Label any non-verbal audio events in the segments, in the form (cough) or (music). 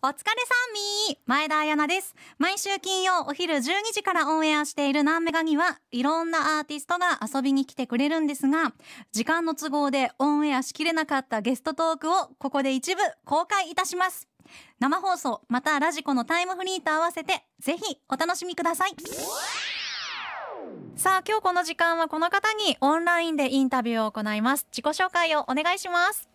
お疲れさんみー前田彩奈です。毎週金曜お昼12時からオンエアしているナンメガには、いろんなアーティストが遊びに来てくれるんですが、時間の都合でオンエアしきれなかったゲストトークをここで一部公開いたします。生放送、またラジコのタイムフリーと合わせて、ぜひお楽しみください。さあ、今日この時間はこの方にオンラインでインタビューを行います。自己紹介をお願いします。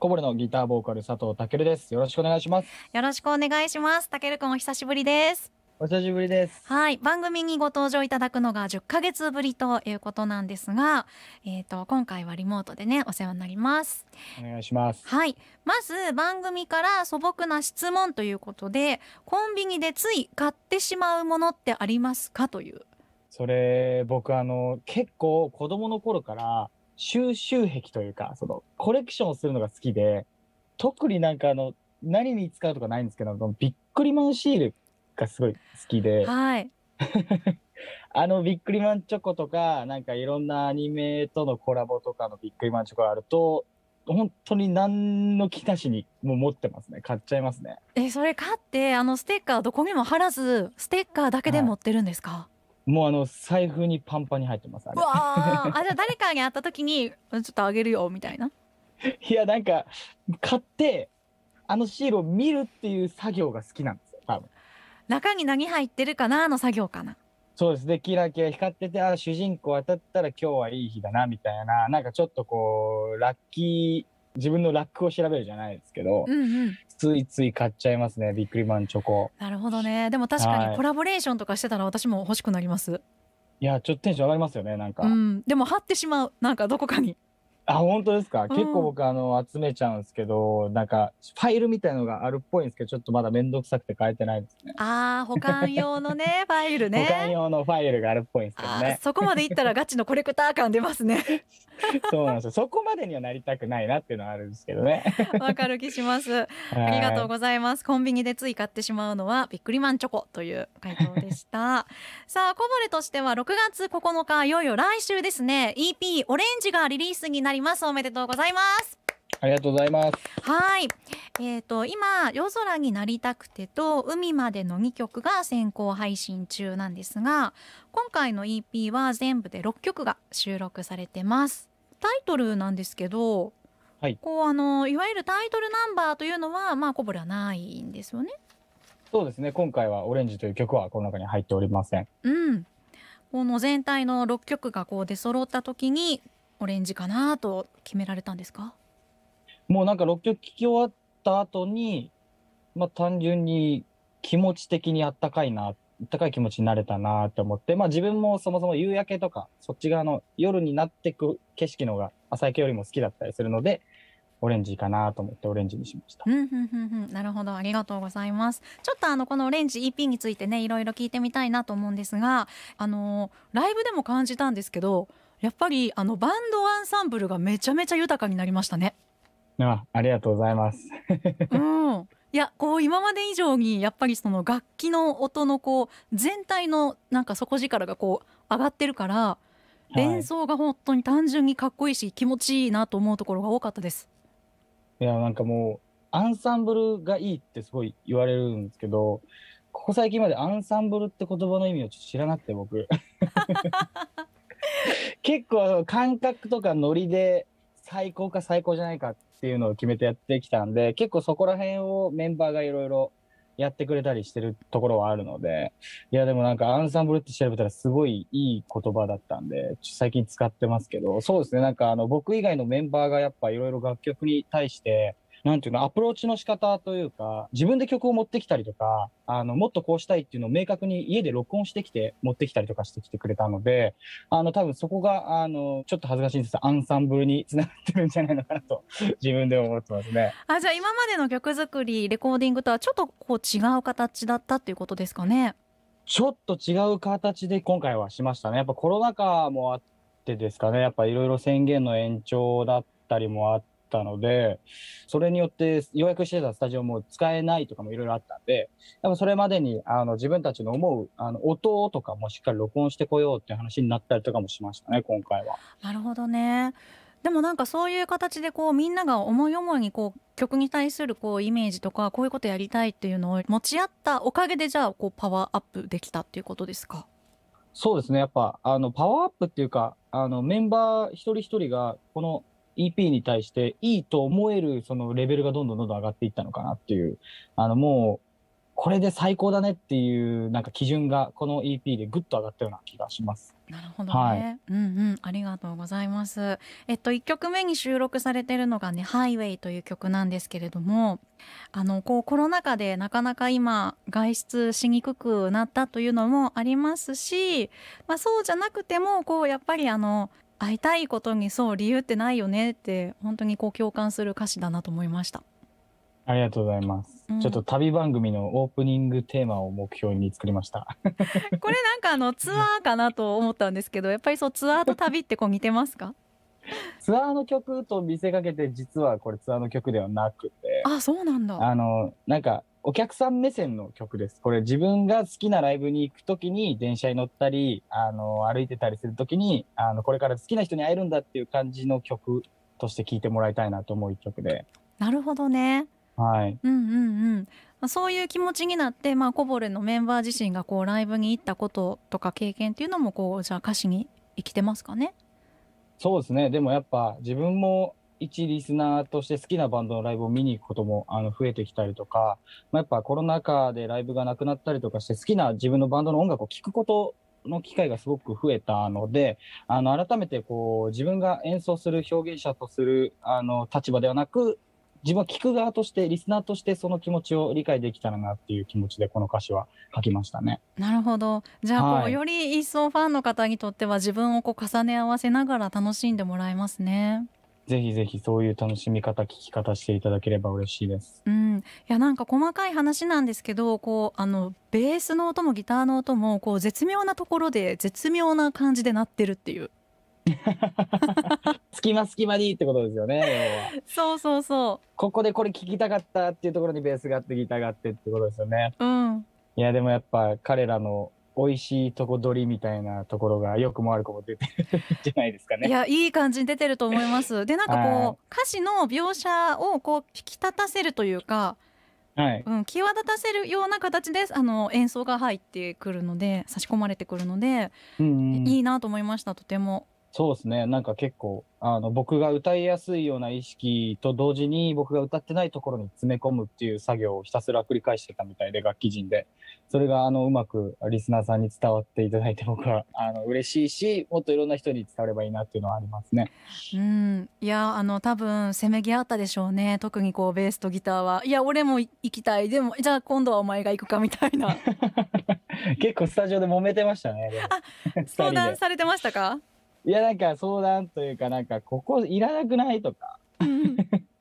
こぼれのギターボーカル佐藤健です。よろしくお願いします。よろしくお願いします。健くんお久しぶりです。お久しぶりです。はい、番組にご登場いただくのが10ヶ月ぶりということなんですが、えっ、ー、と今回はリモートでねお世話になります。お願いします。はい、まず番組から素朴な質問ということで、コンビニでつい買ってしまうものってありますかという。それ僕あの結構子供の頃から収集癖というか、その、コレクションするのが好きで、特になんかあの、何に使うとかないんですけど、ビックリマンシールがすごい好きで、はい。(laughs) あのビックリマンチョコとか、なんかいろんなアニメとのコラボとかのビックリマンチョコあると、本当に何の気なしにも持ってますね。買っちゃいますね。え、それ買って、あのステッカーどこにも貼らず、ステッカーだけで持ってるんですか、はもうあの財布にパンパンに入ってますあれわ (laughs) あじゃあ誰かに会った時にちょっとあげるよみたいないやなんか買ってあのシールを見るっていう作業が好きなんですよ多分中に何入ってるかなの作業かなそうですねキラキラ光っててあ主人公当たったら今日はいい日だなみたいななんかちょっとこうラッキー自分のラックを調べるじゃないですけど、うんうん、ついつい買っちゃいますねビックリマンチョコなるほどねでも確かにコラボレーションとかしてたら私も欲しくなります、いやちょっとテンション上がりますよねなんか、うん、でも貼ってしまうなんかどこかにあ、本当ですか、結構僕あの集めちゃうんですけど、なんかファイルみたいのがあるっぽいんですけど、ちょっとまだ面倒くさくて変えてないですね。ああ、保管用のね、(laughs) ファイルね。保管用のファイルがあるっぽいんですけどね。そこまでいったらガチのコレクター感出ますね。(laughs) そうなんですよ。そこまでにはなりたくないなっていうのはあるんですけどね。(laughs) わかる気します。ありがとうございます。コンビニでつい買ってしまうのはびっくりマンチョコという回答でした。さあ、こぼれとしては6月9日、いよいよ来週ですね、EP オレンジがリリースになりいますおめでとうございますありがとうございます。はい、えっ、ー、と今夜空になりたくてと海までの2曲が先行配信中なんですが、今回の EP は全部で6曲が収録されてます。タイトルなんですけど、はい、こうあのいわゆるタイトルナンバーというのはまあこぼれはないんですよね。そうですね。今回はオレンジという曲はこの中に入っておりません。うん。この全体の6曲がこう出揃った時にオレンジかなと決められたんですかもうなんか6曲聴き終わった後にまあ単純に気持ち的にあったかいなあったかい気持ちになれたなと思ってまあ自分もそもそも夕焼けとかそっち側の夜になってく景色の方が朝焼けよりも好きだったりするのでオレンジかなと思ってオレンジにしました。うんうんうんうん、なるほど、ありがとうございます。ちょっとあのこのオレンジ EP についてね、いろいろ聞いてみたいなと思うんですが、あのライブでも感じたんですけど、やっぱりあのバンドアンサンブルがめちゃめちゃ豊かになりましたね。あ、ありがとうございます。(laughs) うん。いやこう今まで以上にやっぱりその楽器の音のこう全体のなんか底力がこう上がってるから、演奏が本当に単純にかっこいいし気持ちいいなと思うところが多かったです。いやなんかもうアンサンブルがいいってすごい言われるんですけどここ最近までアンサンブルって言葉の意味をちょっと知らなくて僕。(laughs) 結構感覚とかノリで最高か最高じゃないかっていうのを決めてやってきたんで、結構そこら辺をメンバーがいろいろやってくれたりしてるところはあるので、いやでもなんかアンサンブルって調べたらすごいいい言葉だったんで、最近使ってますけど、そうですね、なんかあの僕以外のメンバーがやっぱいろいろ楽曲に対して、なんていうの、アプローチの仕方というか、自分で曲を持ってきたりとか、あの、もっとこうしたいっていうのを明確に家で録音してきて持ってきたりとかしてきてくれたので、あの、多分そこが、あの、ちょっと恥ずかしいんですアンサンブルにつながってるんじゃないのかなと、(laughs) 自分で思ってますね。あ、じゃあ今までの曲作り、レコーディングとはちょっとこう違う形だったっていうことですかね。ちょっと違う形で今回はしましたね。やっぱコロナ禍もあってですかね、やっぱいろいろ宣言の延長だったりもあって、たので、それによって予約してたスタジオも使えないとかもいろいろあったんで、でもそれまでにあの自分たちの思うあの音とかもしっかり録音してこようっていう話になったりとかもしましたね、今回は。なるほどね。でもなんかそういう形でこうみんなが思い思いにこう曲に対するこうイメージとかこういうことやりたいっていうのを持ち合ったおかげでじゃあこうパワーアップできたっていうことですかそうですねやっぱあのパワーアップっていうかあのメンバー一人一人がこの EP に対していいと思えるそのレベルがどんどんどんどん上がっていったのかなっていう、あのもう、これで最高だねっていうなんか基準がこの EP でぐっと上がったような気がします。なるほどね、はい、うんうんありがとうございます。えっと1曲目に収録されてるのがね「ハイウェイという曲なんですけれどもあのこうコロナ禍でなかなか今外出しにくくなったというのもありますし、まあ、そうじゃなくてもこうやっぱりあの会いたいことにそう理由ってないよねって本当にこう共感する歌詞だなと思いましたありがとうございます、うん、ちょっと旅番組のオープニングテーマを目標に作りました (laughs) これなんかあのツアーかなと思ったんですけどやっぱりそうツアーと旅ってこう似てますか (laughs) ツアーの曲と見せかけて実はこれツアーの曲ではなくてあそうなんだあのなんかお客さん目線の曲です。これ自分が好きなライブに行くときに電車に乗ったり、あの、歩いてたりするときに、あの、これから好きな人に会えるんだっていう感じの曲として聴いてもらいたいなと思う一曲で。なるほどね。はい。うんうんうん。そういう気持ちになって、まあ、コボレのメンバー自身がこうライブに行ったこととか経験っていうのもこうじゃあ歌詞に生きてますかねそうですねでもやっぱ自分も一リスナーとして好きなバンドのライブを見に行くこともあの増えてきたりとか、まあ、やっぱコロナ禍でライブがなくなったりとかして好きな自分のバンドの音楽を聴くことの機会がすごく増えたのであの改めてこう自分が演奏する表現者とするあの立場ではなく自分は聴く側としてリスナーとしてその気持ちを理解できたらなっていう気持ちでこの歌詞は書きましたね。なるほどじゃあこう、はい、より一層ファンの方にとっては自分をこう重ね合わせながら楽しんでもらえますね。ぜひぜひそういう楽しみ方聞き方していただければ嬉しいです。うん、いやなんか細かい話なんですけど、こうあのベースの音もギターの音もこう絶妙なところで絶妙な感じで鳴ってるっていう。(laughs) 隙間隙間にってことですよね。(laughs) そうそうそう。ここでこれ聞きたかったっていうところにベースがあってギターがあってってことですよね。うん。いやでもやっぱ彼らの美味しいとこ取りみたいなところがよくもるくも出てる (laughs) じゃないですかね。いやいい感じに出てると思います。でなんかこう、歌詞の描写をこう引き立たせるというか、はいうん、際立たせるような形であの演奏が入ってくるので差し込まれてくるので、うんうん、いいなと思いましたとても。そうですね。なんか結構、あの、僕が歌いやすいような意識と同時に、僕が歌ってないところに詰め込むっていう作業をひたすら繰り返してたみたいで、楽器人で。それが、あの、うまくリスナーさんに伝わっていただいて、僕は、あの、嬉しいし、もっといろんな人に伝わればいいなっていうのはありますね。うん。いや、あの、多分、せめぎ合ったでしょうね。特にこう、ベースとギターは。いや、俺も行きたい。でも、じゃあ今度はお前が行くかみたいな。(laughs) 結構スタジオで揉めてましたね。あ、相談されてましたかいやなんか相談というかなんかここいらなくないとか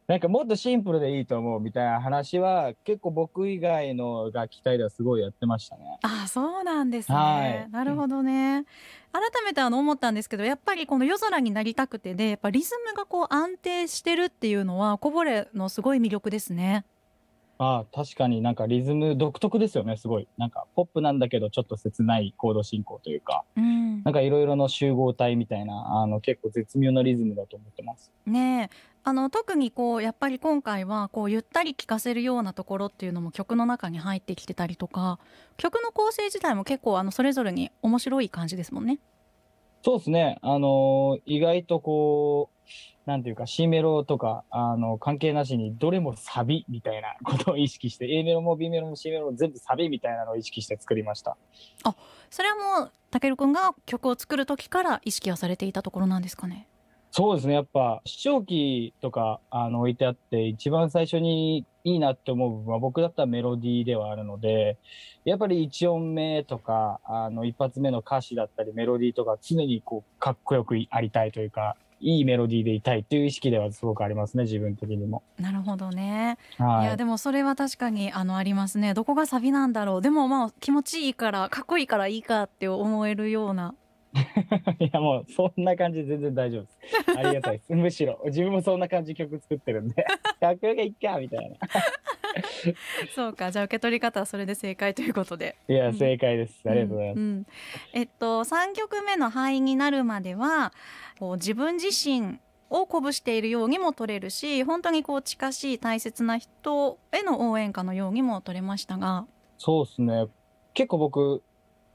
なんかもっとシンプルでいいと思うみたいな話は結構僕以外の楽器隊ではすごいやってましたね。あそうなんですね、はい、なるほどね。改めてあの思ったんですけどやっぱりこの夜空になりたくてでやっぱリズムがこう安定してるっていうのはこぼれのすごい魅力ですね。ああ、確かになんかリズム独特ですよね、すごい。なんかポップなんだけど、ちょっと切ないコード進行というか、うん、なんかいろいろの集合体みたいな、あの結構絶妙なリズムだと思ってます。ねあの特にこうやっぱり今回はこうゆったり聴かせるようなところっていうのも曲の中に入ってきてたりとか曲の構成自体も結構あのそれぞれに面白い感じですもんね。そうですね、あの意外とこうなんていうか C メロとかあの関係なしにどれもサビみたいなことを意識して A メロも B メロも C メロも全部サビみたいなのを意識して作りましたあそれはもうたけるくんが曲を作る時から意識はされていたところなんですかねそうですねやっぱ視聴器とかあの置いてあって一番最初にいいなって思う部分は僕だったらメロディーではあるのでやっぱり1音目とかあの一発目の歌詞だったりメロディーとか常にこうかっこよくありたいというかいいメロディーでいたいという意識ではすごくありますね自分的にも。なるほどね、はい、いやでもそれは確かにあのありますねどこがサビなんだろうでもまあ気持ちいいからかっこいいからいいかって思えるような (laughs) いやもうそんな感じ全然大丈夫です。ありがたいです。(laughs) むしろ自分もそんな感じ曲作ってるんで、(laughs) 楽屋がいっかみたいな。(laughs) そうか、じゃあ受け取り方はそれで正解ということで。いや、正解です。ありがとうございます。うんうん、えっと、3曲目の灰になるまでは、こう自分自身を鼓舞しているようにも取れるし、本当にこう近しい大切な人への応援歌のようにも取れましたが。そうですね。結構僕、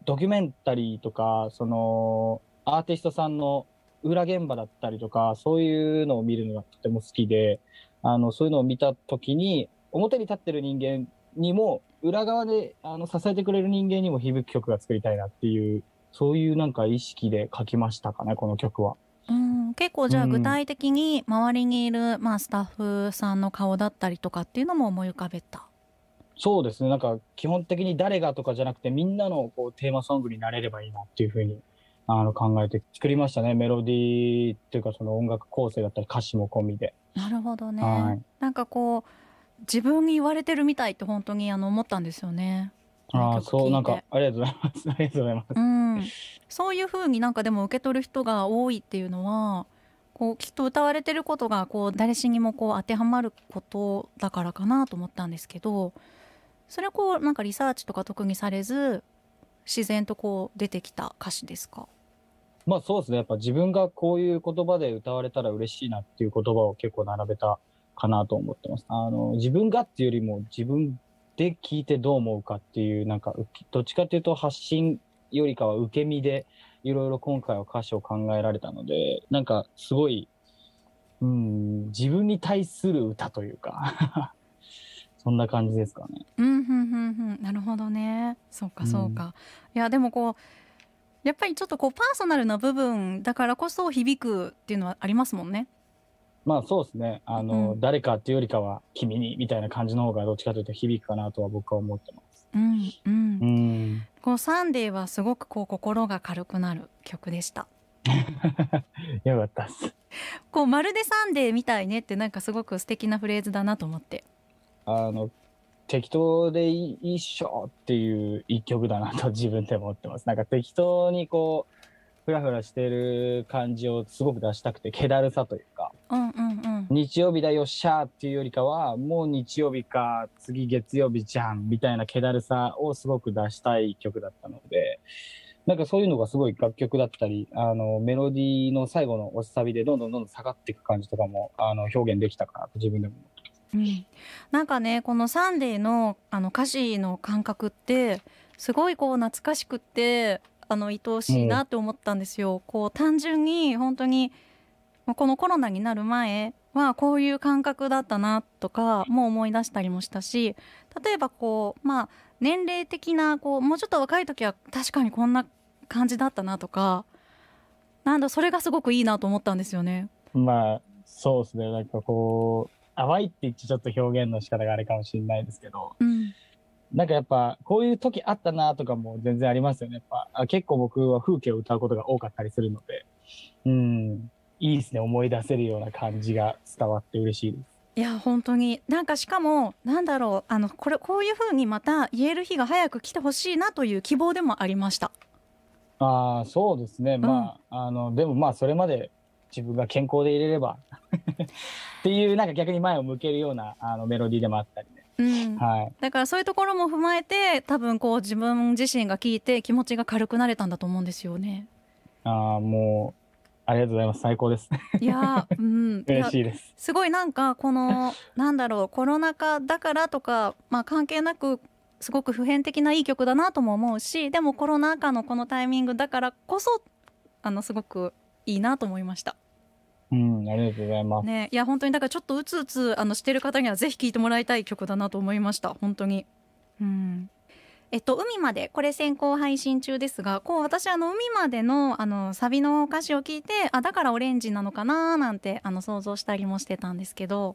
ドキュメンタリーとか、その、アーティストさんの裏現場だったりとか、そういうのを見るのがとても好きで、あの、そういうのを見た時に、表に立ってる人間にも、裏側であの支えてくれる人間にも響く曲が作りたいなっていう、そういうなんか意識で書きましたかね、この曲は。うん結構じゃあ具体的に周りにいる、うん、まあ、スタッフさんの顔だったりとかっていうのも思い浮かべたそうですねなんか基本的に誰がとかじゃなくてみんなのこうテーマソングになれればいいなっていうふうにあの考えて作りましたねメロディーっていうかその音楽構成だったり歌詞も込みで。なるほどね、はい、なんかこう自分に言われてるみたいって本当にあの思ったんですよね。あそうなんかありがとうございます (laughs) ありがとうございます。うん、そういうふうになんかでも受け取る人が多いっていうのはこうきっと歌われてることがこう誰しにもこう当てはまることだからかなと思ったんですけどそれこうなんかリサーチとか特にされず自然とこう出てきた歌詞ですかまあそうですねやっぱ自分がこういう言葉で歌われたら嬉しいなっていう言葉を結構並べたかなと思ってます。あの、自分がっていうよりも自分で聞いてどう思うかっていう、なんか、どっちかというと発信よりかは受け身で、いろいろ今回は歌詞を考えられたので、なんかすごい、うん、自分に対する歌というか (laughs) そんな感じですかね。うん、ふん、ふん、なるほどね。そうか、そうか。うん、いや、でもこう、やっぱりちょっとこうパーソナルな部分だからこそ響くっていうのはありますもんね。まあそうですね。あの、うん、誰かっていうよりかは君にみたいな感じの方がどっちかというと響くかなとは僕は思ってます。うん、うん、うん。こうサンデーはすごくこう心が軽くなる曲でした。(laughs) よかったっす。こうまるでサンデーみたいねってなんかすごく素敵なフレーズだなと思って。あの適当でいいっしょっていう一曲だなと自分でも思ってます。なんか適当にこうふらふらしてる感じをすごく出したくて気だるさというか、うんうんうん、日曜日だよっしゃーっていうよりかはもう日曜日か次月曜日じゃんみたいな気だるさをすごく出したい曲だったのでなんかそういうのがすごい楽曲だったりあのメロディーの最後のおしさびでどんどんどんどん下がっていく感じとかもあの表現できたかなと自分でも思ってます、うん、なんかねこの「サンデーの」あの歌詞の感覚ってすごいこう懐かしくってあの愛おしいなって思ったんですよ。うん、こう単純に本当にこのコロナになる前はこういう感覚だったなとかも思い出したりもしたし例えばこう、まあ、年齢的なこうもうちょっと若い時は確かにこんな感じだったなとかなんだそれがすごくいいなと思ったんですよね。まあそうですねなんかこう淡いって言ってちょっと表現の仕方があれかもしれないですけど、うん、なんかやっぱ、こういう時あったなとかも全然ありますよね。やっぱあ結構僕は風景を歌うことが多かったりするので、うん、いいですね。思い出せるような感じが伝わって嬉しいです。いや本当になんかしかもなんだろうあのこれこういうふうにまた言える日が早く来てほしいなという希望でもありましたああそうですね、うん、まああのでもまあそれまで自分が健康でいれれば (laughs) っていうなんか逆に前を向けるようなあのメロディーでもあったりうん、はい、だからそういうところも踏まえて多分こう自分自身が聞いて気持ちが軽くなれたんだと思うんですよね。ああもうありがとうございます。最高です。いや、うん、(laughs) 嬉しいです。すごいなんかこの (laughs) なんだろうコロナ禍だからとかまあ関係なくすごく普遍的ないい曲だなとも思うし、でもコロナ禍のこのタイミングだからこそあのすごくいいなと思いました。うん、ありがとうございます。ね、いや本当にだからちょっとうつうつあのしてる方にはぜひ聴いてもらいたい曲だなと思いました本当に。うんえっと、海までこれ先行配信中ですがこう私あの海までのあのサビの歌詞を聞いてあだからオレンジなのかななんてあの想像したりもしてたんですけど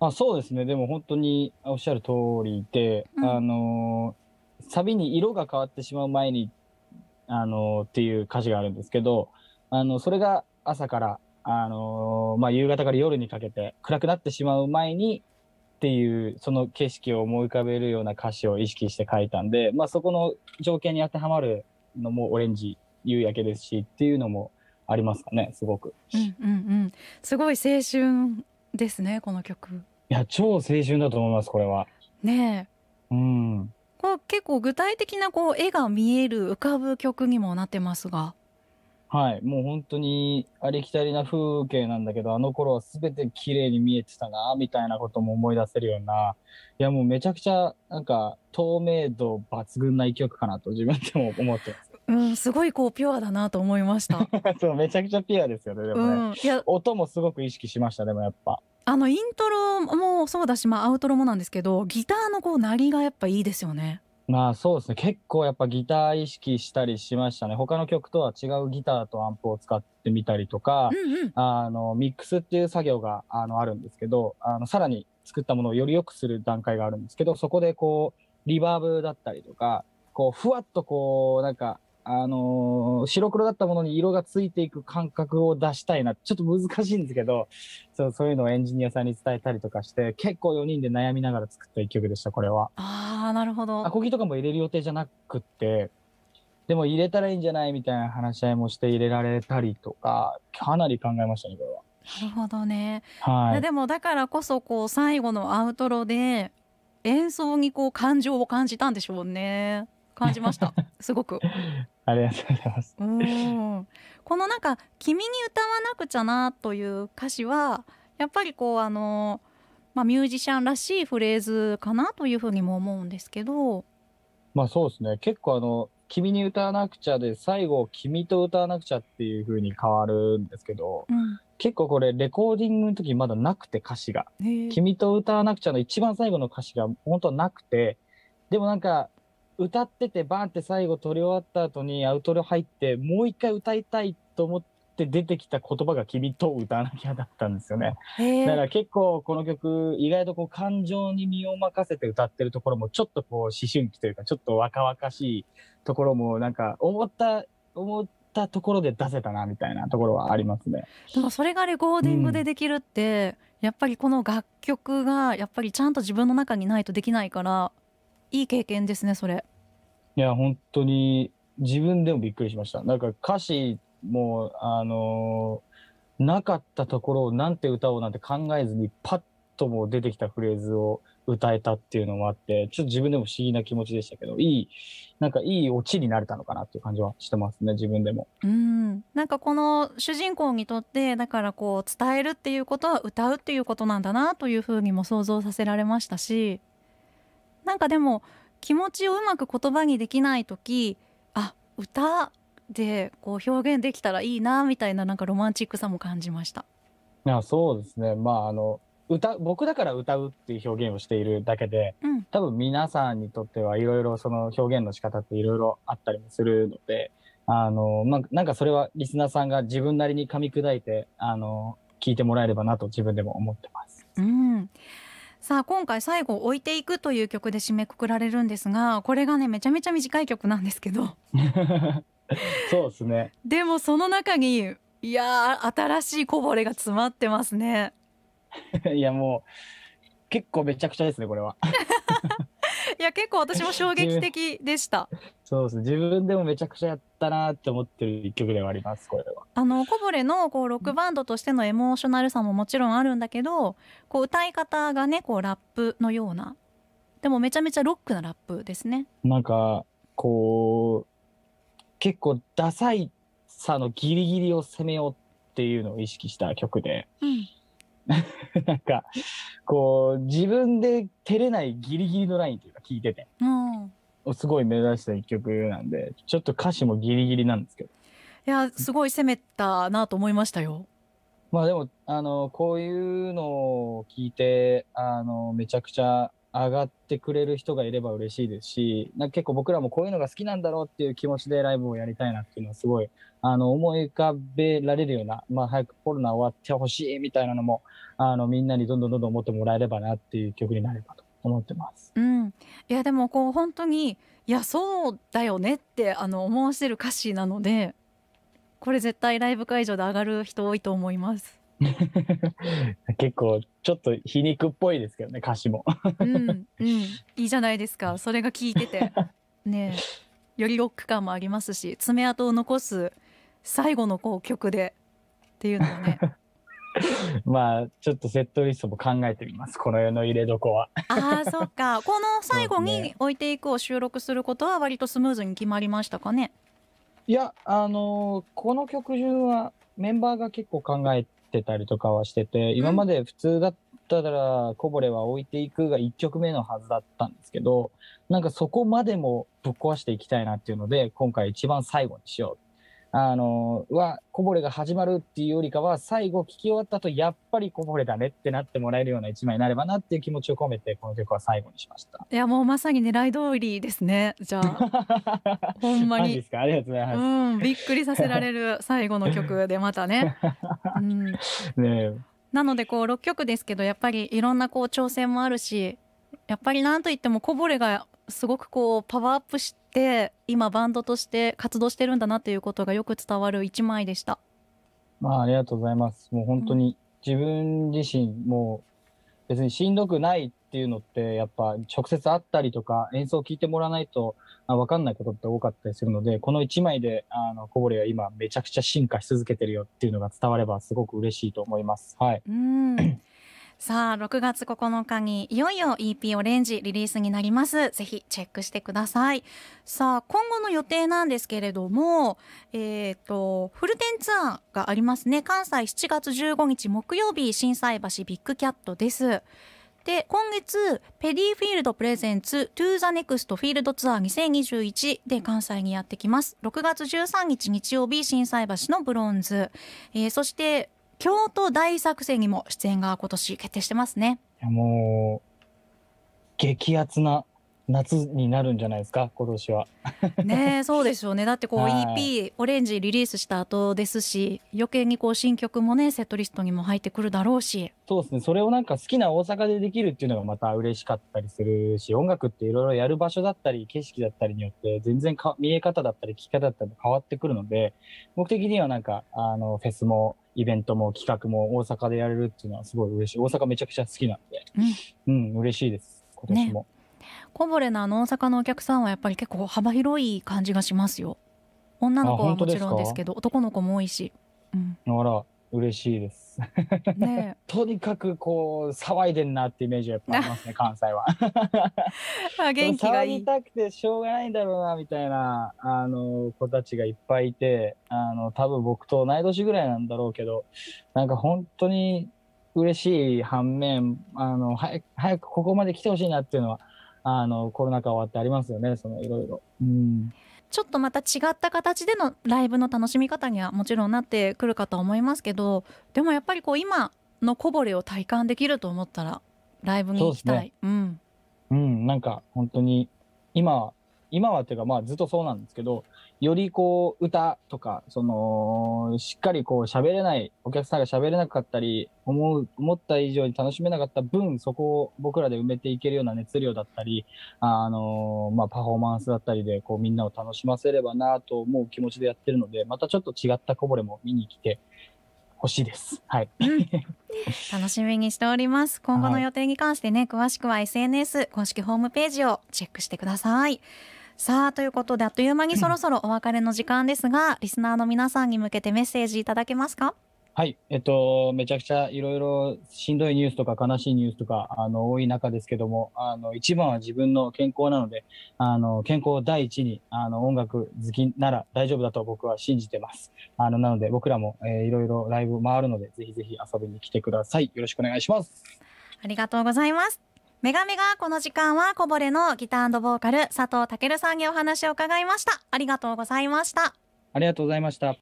あそうですねでも本当におっしゃる通りで、うん、あのサビに色が変わってしまう前にあのっていう歌詞があるんですけどあのそれが朝からあのー、まあ、夕方から夜にかけて暗くなってしまう前にっていうその景色を思い浮かべるような歌詞を意識して書いたんで、まあ、そこの条件に当てはまるのもオレンジ夕焼けですしっていうのもありますかねすごく、うんうんうん、すごい青春ですねこの曲いや超青春だと思いますこれはねえうんこう結構具体的なこう絵が見える浮かぶ曲にもなってますがはい、もう本当にありきたりな風景なんだけど、あの頃はべて綺麗に見えてたな、みたいなことも思い出せるような、いやもうめちゃくちゃなんか透明度抜群な一曲かなと自分でも思ってます。うん、すごいこうピュアだなと思いました。(laughs) そう、めちゃくちゃピュアですよね、でもね。うん、いや音もすごく意識しました、でもやっぱ。あのイントロもそうだし、まあ、アウトロもなんですけどギターのこう鳴りがやっぱいいですよね。まあそうですね結構やっぱギター意識したりしましたね他の曲とは違うギターとアンプを使ってみたりとか、うんうん、あのミックスっていう作業があのあるんですけどあのさらに作ったものをより良くする段階があるんですけどそこでこうリバーブだったりとかこうふわっとこうなんかあのー、白黒だったものに色がついていく感覚を出したいなちょっと難しいんですけどそうそういうのをエンジニアさんに伝えたりとかして結構4人で悩みながら作った一曲でしたこれは。ああなるほど。アコギとかも入れる予定じゃなくって、でも入れたらいいんじゃないみたいな話し合いもして入れられたりとか、かなり考えましたね、これは。なるほどね。はい。でもだからこそ、こう、最後のアウトロで、演奏にこう、感情を感じたんでしょうね。感じました。(laughs) すごく。ありがとうございます。うん。このなんか、君に歌わなくちゃなという歌詞は、やっぱりこう、あのーまあ、ミュージシャンらしいフレーズかなというふうにも思うんですけど。まあ、そうですね結構あの君に歌わなくちゃで最後君と歌わなくちゃっていうふうに変わるんですけど、うん、結構これレコーディングの時まだなくて歌詞が君と歌わなくちゃの一番最後の歌詞が本当なくてでもなんか歌っててバーンって最後撮り終わった後にアウトロ入ってもう一回歌いたいと思って。って出てきた言葉が「君と歌わなきゃ」だったんですよね。だから結構この曲意外とこう感情に身を任せて歌ってるところもちょっとこう思春期というかちょっと若々しいところもなんか思った思ったところで出せたなみたいなところはありますね。でもそれがレコーディングでできるって、うん、やっぱりこの楽曲がやっぱりちゃんと自分の中にないとできないからいい経験ですねそれ。いや本当に自分でもびっくりしました。なんか歌詞もう、あのー、なかったところをなんて歌おうなんて考えずに、パッとも出てきたフレーズを歌えたっていうのもあって、ちょっと自分でも不思議な気持ちでしたけど、いい、なんかいいオチになれたのかなっていう感じはしてますね、自分でも。うん。なんかこの主人公にとって、だからこう、伝えるっていうことは歌うっていうことなんだなというふうにも想像させられましたし、なんかでも、気持ちをうまく言葉にできない時あ歌でこう表現できたらいいなみたいななんかロマンチックさも感じました。いやそうですね、まあ、あの歌僕だから歌うっていう表現をしているだけで、うん、多分皆さんにとってはいろいろその表現の仕方っていろいろあったりもするのであの、まなんかそれはリスナーさんが自分なりに噛み砕いてあの聞いてもらえればなと自分でも思ってます。うんさあ今回最後「置いていく」という曲で締めくくられるんですがこれがねめちゃめちゃ短い曲なんですけど (laughs) (laughs) そうですね。でもその中にいや新しいこぼれが詰まってますね。(laughs) いやもう結構めちゃくちゃですねこれは。(laughs) いや結構私も衝撃的でした。そうですね自分でもめちゃくちゃやったなって思ってる一曲ではありますこれは。あのこぼれのこうロックバンドとしてのエモーショナルさももちろんあるんだけどこう歌い方がねこうラップのようなでもめちゃめちゃロックなラップですね。なんかこう結構ダサいさのギリギリを攻めようっていうのを意識した曲で、うん、(laughs) なんかこう自分で照れないギリギリのラインというか聞いてて、うん、すごい目指した一曲なんでちょっと歌詞もギリギリなんですけどいやすごい攻めたなと思いましたよ。まあでもあのこういうのを聞いてあのめちゃくちゃ上がってくれる人がいれば嬉しいですし、なんか結構僕らもこういうのが好きなんだろうっていう気持ちでライブをやりたいなっていうのはすごい、あの、思い浮かべられるような、まあ早くコロナ終わってほしいみたいなのも、あの、みんなにどんどんどんどん思ってもらえればなっていう曲になればと思ってます。うん。いや、でもこう本当に、いや、そうだよねって、あの、思わせる歌詞なので、これ絶対ライブ会場で上がる人多いと思います。(laughs) 結構ちょっと皮肉っぽいですけどね歌詞もうん、うん、(laughs) いいじゃないですかそれが聞いててねよりロック感もありますし爪痕を残す最後のこう曲でっていうのはね (laughs) まあちょっとセットリストも考えてみますこの世の入れどこはああそっかこの最後に置いていくを収録することは割とスムーズに決まりましたかねいやあのー、この曲順はメンバーが結構考えってたりとかはしてて、今まで普通だったらこぼれは置いていくが1曲目のはずだったんですけど、なんかそこまでもぶっ壊していきたいなっていうので、今回一番最後にしようあのはこぼれが始まるっていうよりかは最後聞き終わったとやっぱりこぼれだねってなってもらえるような一枚になればなっていう気持ちを込めてこの曲は最後にしましたいやもうまさに狙い通りですねじゃあほんまにですかありがとうございます、(laughs) うん、びっくりさせられる最後の曲でまたねうん、なのでこう6曲ですけどやっぱりいろんなこう挑戦もあるしやっぱり何といってもこぼれがすごくこうパワーアップして今バンドとして活動してるんだなということがよく伝わる一枚でした。まあ、ありがとうございます。もう本当に自分自身もう別にしんどくないっていうのってやっぱ直接会ったりとか演奏を聴いてもらわないと分かんないことって多かったりするのでこの1枚であのこぼれは今めちゃくちゃ進化し続けてるよっていうのが伝わればすごく嬉しいと思います。はい、うんさあ6月9日にいよいよ EP オレンジリリースになりますぜひチェックしてくださいさあ今後の予定なんですけれどもえっ、ー、とフルテンツアーがありますね関西7月15日木曜日震災橋ビッグキャットですで今月ペディフィールドプレゼンツトゥーザネクストフィールドツアー2021で関西にやってきます6月13日日曜日震災橋のブロンズ、えー、そして京都大作戦にも出演が今年決定してますね。いやもう激アツな夏になるんじゃないですか今年は (laughs) ねそうでしょうねだってこう EP オレンジリリースした後ですし余計にこう新曲もねセットリストにも入ってくるだろうしそうですねそれをなんか好きな大阪でできるっていうのがまた嬉しかったりするし音楽っていろいろやる場所だったり景色だったりによって全然か見え方だったり聞き方だったり変わってくるので目的にはなんかあのフェスもイベントも企画も大阪でやれるっていうのはすごい嬉しい。大阪めちゃくちゃ好きなんで、うん、うん、嬉しいです、今年も。ね、コボレのあの大阪のお客さんはやっぱり結構幅広い感じがしますよ。女の子はもちろんですけど、男の子も多いし。うん、あら、嬉しいです。。ね、(laughs) とにかくこう騒いでんなってイメージはやっぱありますね (laughs) 関西は。(laughs) あ元気がいい。騒ぎたくてしょうがないんだろうなみたいなあの子たちがいっぱいいてあの多分僕と同い年ぐらいなんだろうけどなんか本当に嬉しい反面あの早く早くここまで来てほしいなっていうのはあのコロナ禍終わってありますよねそのいろいろ。うんちょっとまた違った形でのライブの楽しみ方にはもちろんなってくるかと思いますけどでもやっぱりこう今のこぼれを体感できると思ったらライブに行きたい。うね、うんうん、なんか本当に今今はっていうかまあずっとそうなんですけどよりこう歌とか、その、しっかりこう喋れない、お客さんが喋れなかったり、思う、思った以上に楽しめなかった分、そこを僕らで埋めていけるような熱量だったり、あのまあ、パフォーマンスだったりで、こうみんなを楽しませればなと思う気持ちでやってるので、またちょっと違ったこぼれも見に来て欲しいです。はい。楽しみにしております。今後の予定に関してね、詳しくは SNS 公式ホームページをチェックしてください。さあということであっという間にそろそろお別れの時間ですがリスナーの皆さんに向けてメッセージいただけますかはい、えっと、めちゃくちゃいろいろしんどいニュースとか悲しいニュースとか、あの、多い中ですけども、あの、一番は自分の健康なので、あの、健康第一に、あの、音楽好きなら大丈夫だと僕は信じてます。あの、なので僕らも、えー、いろいろライブ回るので、ぜひぜひ遊びに来てください。よろしくお願いします。ありがとうございます。ガメがこの時間はこぼれのギターボーカル佐藤健さんにお話を伺いました。ありがとうございました。ありがとうございました。